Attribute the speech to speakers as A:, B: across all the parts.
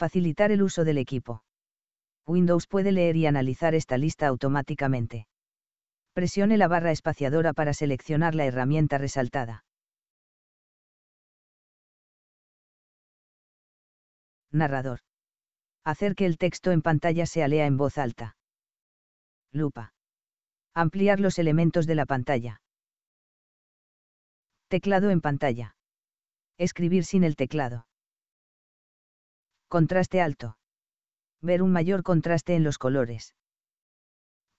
A: facilitar el uso del equipo. Windows puede leer y analizar esta lista automáticamente. Presione la barra espaciadora para seleccionar la herramienta resaltada. Narrador. Hacer que el texto en pantalla se lea en voz alta. Lupa. Ampliar los elementos de la pantalla. Teclado en pantalla. Escribir sin el teclado. Contraste alto. Ver un mayor contraste en los colores.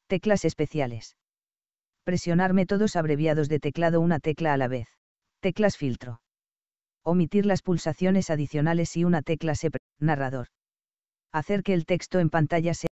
A: Teclas especiales. Presionar métodos abreviados de teclado una tecla a la vez. Teclas filtro. Omitir las pulsaciones adicionales si una tecla se... Narrador. Hacer que el texto en pantalla sea...